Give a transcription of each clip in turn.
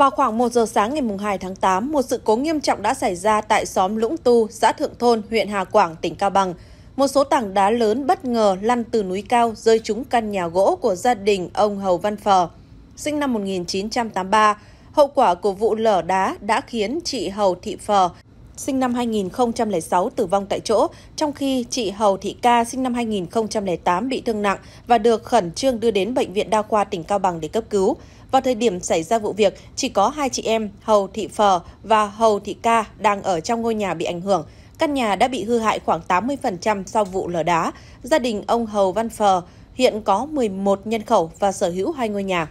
Vào khoảng 1 giờ sáng ngày 2 tháng 8, một sự cố nghiêm trọng đã xảy ra tại xóm Lũng Tu, xã Thượng Thôn, huyện Hà Quảng, tỉnh Cao Bằng. Một số tảng đá lớn bất ngờ lăn từ núi cao rơi trúng căn nhà gỗ của gia đình ông Hầu Văn Phờ, sinh năm 1983. Hậu quả của vụ lở đá đã khiến chị Hầu Thị Phờ, sinh năm 2006 tử vong tại chỗ, trong khi chị Hầu Thị Ca sinh năm 2008 bị thương nặng và được khẩn trương đưa đến bệnh viện đa khoa tỉnh Cao Bằng để cấp cứu. Vào thời điểm xảy ra vụ việc, chỉ có hai chị em Hầu Thị Phờ và Hầu Thị Ca đang ở trong ngôi nhà bị ảnh hưởng. Căn nhà đã bị hư hại khoảng 80% sau vụ lở đá. Gia đình ông Hầu Văn Phờ hiện có 11 nhân khẩu và sở hữu hai ngôi nhà.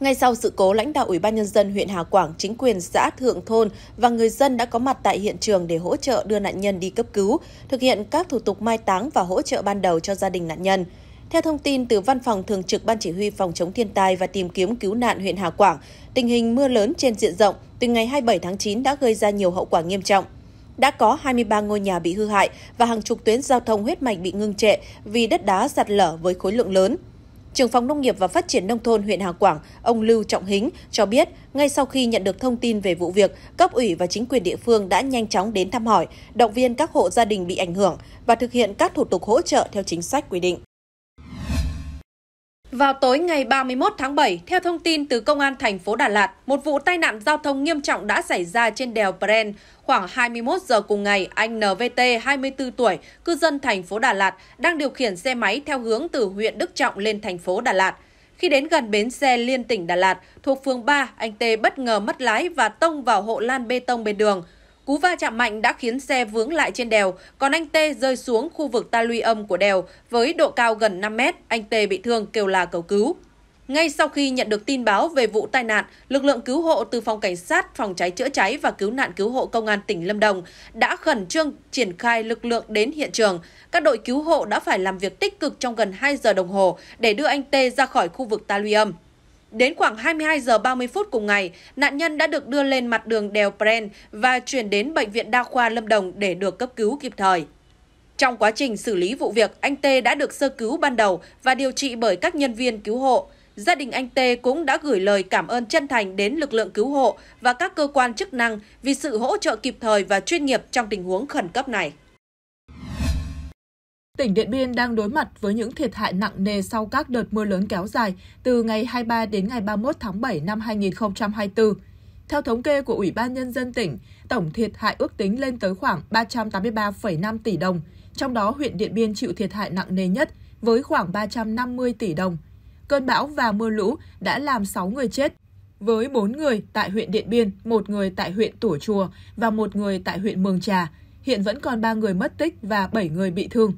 Ngay sau sự cố, lãnh đạo Ủy ban Nhân dân huyện Hà Quảng, chính quyền xã Thượng Thôn và người dân đã có mặt tại hiện trường để hỗ trợ đưa nạn nhân đi cấp cứu, thực hiện các thủ tục mai táng và hỗ trợ ban đầu cho gia đình nạn nhân. Theo thông tin từ Văn phòng Thường trực Ban Chỉ huy Phòng chống thiên tai và tìm kiếm cứu nạn huyện Hà Quảng, tình hình mưa lớn trên diện rộng từ ngày 27 tháng 9 đã gây ra nhiều hậu quả nghiêm trọng. Đã có 23 ngôi nhà bị hư hại và hàng chục tuyến giao thông huyết mạch bị ngưng trệ vì đất đá sạt lở với khối lượng lớn. Trưởng phòng Nông nghiệp và Phát triển Nông thôn huyện Hà Quảng, ông Lưu Trọng Hính cho biết, ngay sau khi nhận được thông tin về vụ việc, cấp ủy và chính quyền địa phương đã nhanh chóng đến thăm hỏi, động viên các hộ gia đình bị ảnh hưởng và thực hiện các thủ tục hỗ trợ theo chính sách quy định. Vào tối ngày 31 tháng 7, theo thông tin từ Công an thành phố Đà Lạt, một vụ tai nạn giao thông nghiêm trọng đã xảy ra trên đèo Bren. Khoảng 21 giờ cùng ngày, anh NVT, 24 tuổi, cư dân thành phố Đà Lạt, đang điều khiển xe máy theo hướng từ huyện Đức Trọng lên thành phố Đà Lạt. Khi đến gần bến xe liên tỉnh Đà Lạt, thuộc phường 3, anh T bất ngờ mất lái và tông vào hộ lan bê tông bên đường – Cú va chạm mạnh đã khiến xe vướng lại trên đèo, còn anh Tê rơi xuống khu vực ta luy âm của đèo với độ cao gần 5 mét. Anh Tê bị thương kêu là cầu cứu. Ngay sau khi nhận được tin báo về vụ tai nạn, lực lượng cứu hộ từ phòng cảnh sát phòng cháy chữa cháy và cứu nạn cứu hộ công an tỉnh Lâm Đồng đã khẩn trương triển khai lực lượng đến hiện trường. Các đội cứu hộ đã phải làm việc tích cực trong gần 2 giờ đồng hồ để đưa anh Tê ra khỏi khu vực ta luy âm. Đến khoảng 22 giờ 30 phút cùng ngày, nạn nhân đã được đưa lên mặt đường đèo Pren và chuyển đến Bệnh viện Đa khoa Lâm Đồng để được cấp cứu kịp thời. Trong quá trình xử lý vụ việc, anh Tê đã được sơ cứu ban đầu và điều trị bởi các nhân viên cứu hộ. Gia đình anh Tê cũng đã gửi lời cảm ơn chân thành đến lực lượng cứu hộ và các cơ quan chức năng vì sự hỗ trợ kịp thời và chuyên nghiệp trong tình huống khẩn cấp này. Tỉnh Điện Biên đang đối mặt với những thiệt hại nặng nề sau các đợt mưa lớn kéo dài từ ngày 23 đến ngày 31 tháng 7 năm 2024. Theo thống kê của Ủy ban Nhân dân tỉnh, tổng thiệt hại ước tính lên tới khoảng 383,5 tỷ đồng, trong đó huyện Điện Biên chịu thiệt hại nặng nề nhất với khoảng 350 tỷ đồng. Cơn bão và mưa lũ đã làm 6 người chết, với 4 người tại huyện Điện Biên, một người tại huyện Tủa Chùa và một người tại huyện Mường Trà. Hiện vẫn còn 3 người mất tích và 7 người bị thương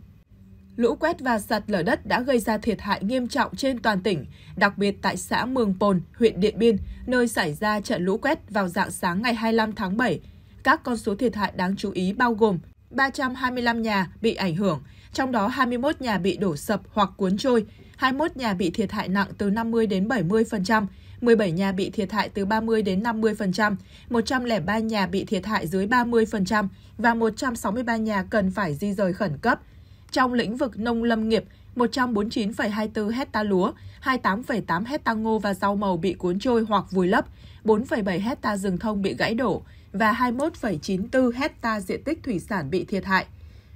lũ quét và sạt lở đất đã gây ra thiệt hại nghiêm trọng trên toàn tỉnh, đặc biệt tại xã Mường Pồn, huyện Điện Biên, nơi xảy ra trận lũ quét vào dạng sáng ngày 25 tháng 7. Các con số thiệt hại đáng chú ý bao gồm 325 nhà bị ảnh hưởng, trong đó 21 nhà bị đổ sập hoặc cuốn trôi, 21 nhà bị thiệt hại nặng từ 50 đến 70%, 17 nhà bị thiệt hại từ 30 đến 50%, 103 nhà bị thiệt hại dưới 30% và 163 nhà cần phải di rời khẩn cấp – trong lĩnh vực nông lâm nghiệp, 149,24 hecta lúa, 28,8 hecta ngô và rau màu bị cuốn trôi hoặc vùi lấp, 4,7 hecta rừng thông bị gãy đổ và 21,94 hecta diện tích thủy sản bị thiệt hại.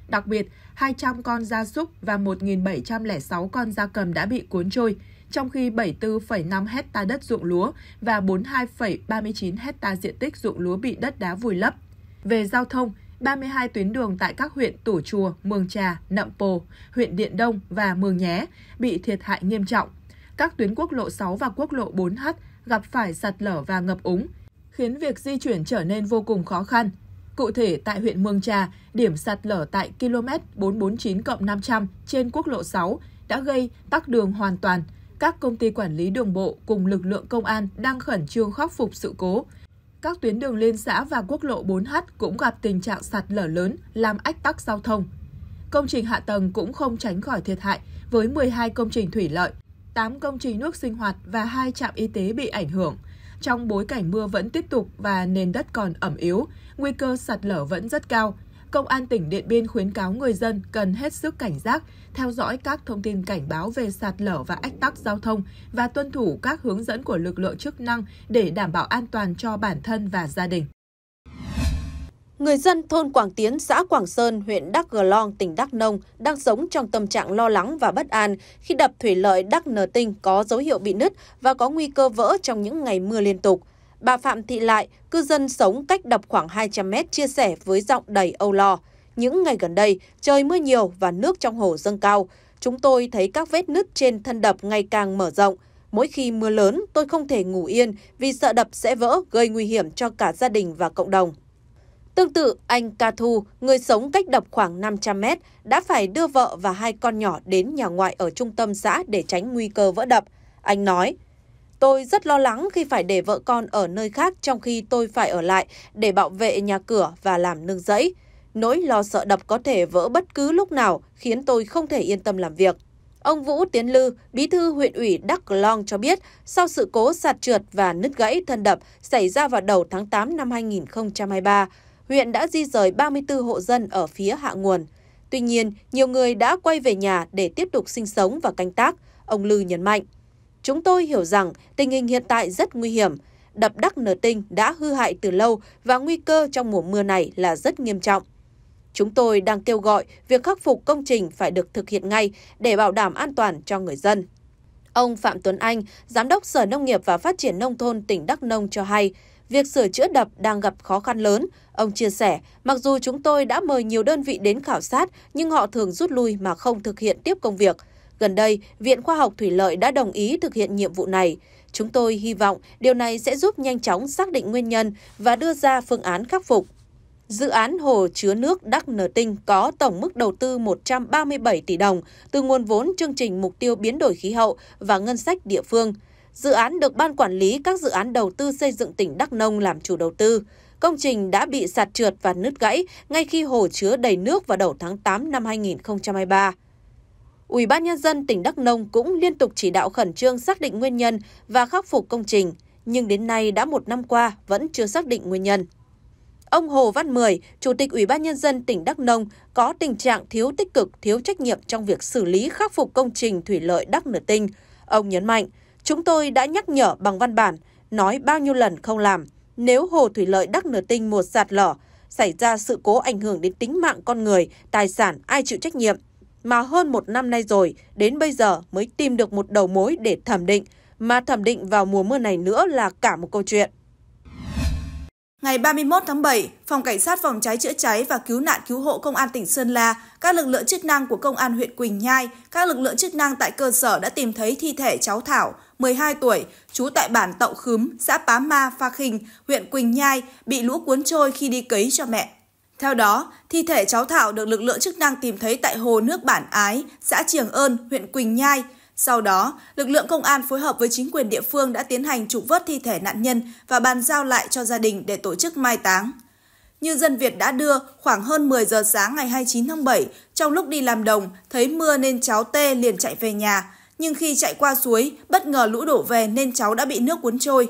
Đặc biệt, 200 con gia súc và 1.706 con gia cầm đã bị cuốn trôi, trong khi 74,5 hecta đất ruộng lúa và 42,39 hecta diện tích ruộng lúa bị đất đá vùi lấp. Về giao thông, 32 tuyến đường tại các huyện Tủ Chùa, Mường Trà, Nậm Pồ, huyện Điện Đông và Mường Nhé bị thiệt hại nghiêm trọng. Các tuyến quốc lộ 6 và quốc lộ 4H gặp phải sạt lở và ngập úng, khiến việc di chuyển trở nên vô cùng khó khăn. Cụ thể, tại huyện Mường Trà, điểm sạt lở tại km 449 500 trên quốc lộ 6 đã gây tắc đường hoàn toàn. Các công ty quản lý đường bộ cùng lực lượng công an đang khẩn trương khắc phục sự cố, các tuyến đường liên xã và quốc lộ 4H cũng gặp tình trạng sạt lở lớn, làm ách tắc giao thông. Công trình hạ tầng cũng không tránh khỏi thiệt hại, với 12 công trình thủy lợi, 8 công trình nước sinh hoạt và 2 trạm y tế bị ảnh hưởng. Trong bối cảnh mưa vẫn tiếp tục và nền đất còn ẩm yếu, nguy cơ sạt lở vẫn rất cao, Công an tỉnh Điện Biên khuyến cáo người dân cần hết sức cảnh giác, theo dõi các thông tin cảnh báo về sạt lở và ách tắc giao thông và tuân thủ các hướng dẫn của lực lượng chức năng để đảm bảo an toàn cho bản thân và gia đình. Người dân thôn Quảng Tiến, xã Quảng Sơn, huyện Đắc Gờ Long, tỉnh Đắk Nông đang sống trong tâm trạng lo lắng và bất an khi đập thủy lợi Đắc Nờ Tinh có dấu hiệu bị nứt và có nguy cơ vỡ trong những ngày mưa liên tục. Bà Phạm Thị Lại, cư dân sống cách đập khoảng 200 mét chia sẻ với giọng đầy âu lo. Những ngày gần đây, trời mưa nhiều và nước trong hồ dâng cao. Chúng tôi thấy các vết nứt trên thân đập ngày càng mở rộng. Mỗi khi mưa lớn, tôi không thể ngủ yên vì sợ đập sẽ vỡ gây nguy hiểm cho cả gia đình và cộng đồng. Tương tự, anh Ca Thu, người sống cách đập khoảng 500 mét, đã phải đưa vợ và hai con nhỏ đến nhà ngoại ở trung tâm xã để tránh nguy cơ vỡ đập. Anh nói, Tôi rất lo lắng khi phải để vợ con ở nơi khác trong khi tôi phải ở lại để bảo vệ nhà cửa và làm nương rẫy. Nỗi lo sợ đập có thể vỡ bất cứ lúc nào khiến tôi không thể yên tâm làm việc. Ông Vũ Tiến Lư, bí thư huyện ủy Đắk Long cho biết, sau sự cố sạt trượt và nứt gãy thân đập xảy ra vào đầu tháng 8 năm 2023, huyện đã di rời 34 hộ dân ở phía hạ nguồn. Tuy nhiên, nhiều người đã quay về nhà để tiếp tục sinh sống và canh tác, ông Lư nhấn mạnh. Chúng tôi hiểu rằng tình hình hiện tại rất nguy hiểm. Đập Đắc Nở Tinh đã hư hại từ lâu và nguy cơ trong mùa mưa này là rất nghiêm trọng. Chúng tôi đang kêu gọi việc khắc phục công trình phải được thực hiện ngay để bảo đảm an toàn cho người dân. Ông Phạm Tuấn Anh, Giám đốc Sở Nông nghiệp và Phát triển Nông thôn tỉnh Đắk Nông cho hay, việc sửa chữa đập đang gặp khó khăn lớn. Ông chia sẻ, mặc dù chúng tôi đã mời nhiều đơn vị đến khảo sát, nhưng họ thường rút lui mà không thực hiện tiếp công việc – Gần đây, Viện Khoa học Thủy lợi đã đồng ý thực hiện nhiệm vụ này. Chúng tôi hy vọng điều này sẽ giúp nhanh chóng xác định nguyên nhân và đưa ra phương án khắc phục. Dự án hồ chứa nước Đắc Nờ Tinh có tổng mức đầu tư 137 tỷ đồng từ nguồn vốn chương trình mục tiêu biến đổi khí hậu và ngân sách địa phương. Dự án được Ban Quản lý các dự án đầu tư xây dựng tỉnh Đắk Nông làm chủ đầu tư. Công trình đã bị sạt trượt và nứt gãy ngay khi hồ chứa đầy nước vào đầu tháng 8 năm 2023. Ủy ban nhân dân tỉnh Đắk Nông cũng liên tục chỉ đạo khẩn trương xác định nguyên nhân và khắc phục công trình, nhưng đến nay đã một năm qua vẫn chưa xác định nguyên nhân. Ông Hồ Văn Mười, Chủ tịch Ủy ban Nhân dân tỉnh Đắk Nông có tình trạng thiếu tích cực, thiếu trách nhiệm trong việc xử lý khắc phục công trình thủy lợi Đắk Nửa Tinh. Ông nhấn mạnh, chúng tôi đã nhắc nhở bằng văn bản, nói bao nhiêu lần không làm. Nếu hồ thủy lợi Đắk Nửa Tinh một sạt lở, xảy ra sự cố ảnh hưởng đến tính mạng con người, tài sản ai chịu trách nhiệm – mà hơn một năm nay rồi, đến bây giờ mới tìm được một đầu mối để thẩm định, mà thẩm định vào mùa mưa này nữa là cả một câu chuyện. Ngày 31 tháng 7, Phòng Cảnh sát Phòng cháy chữa cháy và Cứu nạn Cứu hộ Công an tỉnh Sơn La, các lực lượng chức năng của Công an huyện Quỳnh Nhai, các lực lượng chức năng tại cơ sở đã tìm thấy thi thể cháu Thảo, 12 tuổi, trú tại bản Tậu Khứm, xã Pá Ma, Pha Khình, huyện Quỳnh Nhai, bị lũ cuốn trôi khi đi cấy cho mẹ. Theo đó, thi thể cháu Thảo được lực lượng chức năng tìm thấy tại hồ nước Bản Ái, xã Triềng Ơn, huyện Quỳnh Nhai. Sau đó, lực lượng công an phối hợp với chính quyền địa phương đã tiến hành trục vớt thi thể nạn nhân và bàn giao lại cho gia đình để tổ chức mai táng. Như dân Việt đã đưa, khoảng hơn 10 giờ sáng ngày 29 tháng 7, trong lúc đi làm đồng, thấy mưa nên cháu T liền chạy về nhà. Nhưng khi chạy qua suối, bất ngờ lũ đổ về nên cháu đã bị nước cuốn trôi.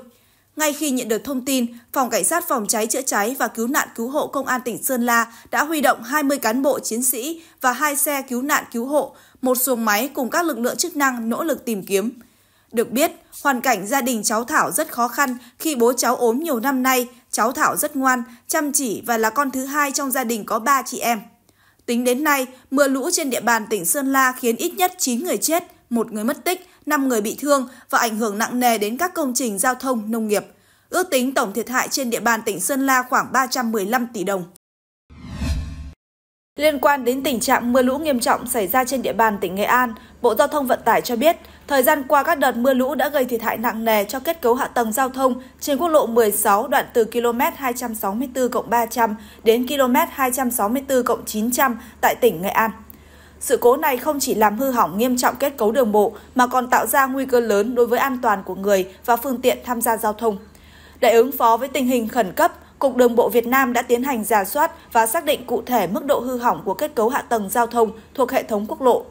Ngay khi nhận được thông tin, Phòng Cảnh sát Phòng cháy chữa cháy và Cứu nạn Cứu hộ Công an tỉnh Sơn La đã huy động 20 cán bộ chiến sĩ và hai xe cứu nạn cứu hộ, một xuồng máy cùng các lực lượng chức năng nỗ lực tìm kiếm. Được biết, hoàn cảnh gia đình cháu Thảo rất khó khăn khi bố cháu ốm nhiều năm nay, cháu Thảo rất ngoan, chăm chỉ và là con thứ hai trong gia đình có ba chị em. Tính đến nay, mưa lũ trên địa bàn tỉnh Sơn La khiến ít nhất 9 người chết, một người mất tích, 5 người bị thương và ảnh hưởng nặng nề đến các công trình giao thông, nông nghiệp. Ước tính tổng thiệt hại trên địa bàn tỉnh Sơn La khoảng 315 tỷ đồng. Liên quan đến tình trạng mưa lũ nghiêm trọng xảy ra trên địa bàn tỉnh Nghệ An, Bộ Giao thông Vận tải cho biết, thời gian qua các đợt mưa lũ đã gây thiệt hại nặng nề cho kết cấu hạ tầng giao thông trên quốc lộ 16 đoạn từ km 264 300 đến km 264 900 tại tỉnh Nghệ An. Sự cố này không chỉ làm hư hỏng nghiêm trọng kết cấu đường bộ mà còn tạo ra nguy cơ lớn đối với an toàn của người và phương tiện tham gia giao thông. Để ứng phó với tình hình khẩn cấp, Cục Đường bộ Việt Nam đã tiến hành giả soát và xác định cụ thể mức độ hư hỏng của kết cấu hạ tầng giao thông thuộc hệ thống quốc lộ.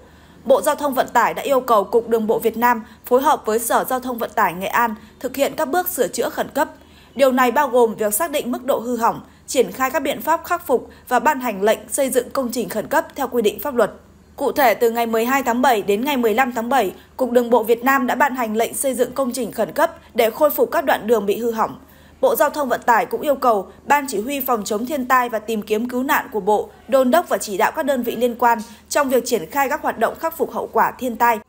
Bộ Giao thông Vận tải đã yêu cầu Cục Đường bộ Việt Nam phối hợp với Sở Giao thông Vận tải Nghệ An thực hiện các bước sửa chữa khẩn cấp. Điều này bao gồm việc xác định mức độ hư hỏng, triển khai các biện pháp khắc phục và ban hành lệnh xây dựng công trình khẩn cấp theo quy định pháp luật. Cụ thể, từ ngày 12 tháng 7 đến ngày 15 tháng 7, Cục Đường bộ Việt Nam đã ban hành lệnh xây dựng công trình khẩn cấp để khôi phục các đoạn đường bị hư hỏng. Bộ Giao thông Vận tải cũng yêu cầu Ban Chỉ huy Phòng chống thiên tai và tìm kiếm cứu nạn của Bộ đôn đốc và chỉ đạo các đơn vị liên quan trong việc triển khai các hoạt động khắc phục hậu quả thiên tai.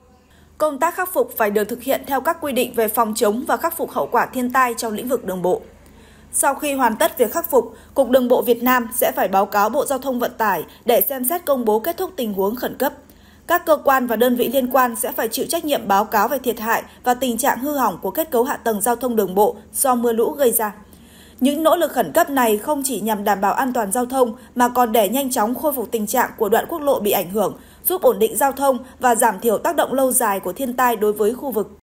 Công tác khắc phục phải được thực hiện theo các quy định về phòng chống và khắc phục hậu quả thiên tai trong lĩnh vực đường bộ. Sau khi hoàn tất việc khắc phục, Cục Đường bộ Việt Nam sẽ phải báo cáo Bộ Giao thông Vận tải để xem xét công bố kết thúc tình huống khẩn cấp. Các cơ quan và đơn vị liên quan sẽ phải chịu trách nhiệm báo cáo về thiệt hại và tình trạng hư hỏng của kết cấu hạ tầng giao thông đường bộ do mưa lũ gây ra. Những nỗ lực khẩn cấp này không chỉ nhằm đảm bảo an toàn giao thông mà còn để nhanh chóng khôi phục tình trạng của đoạn quốc lộ bị ảnh hưởng, giúp ổn định giao thông và giảm thiểu tác động lâu dài của thiên tai đối với khu vực.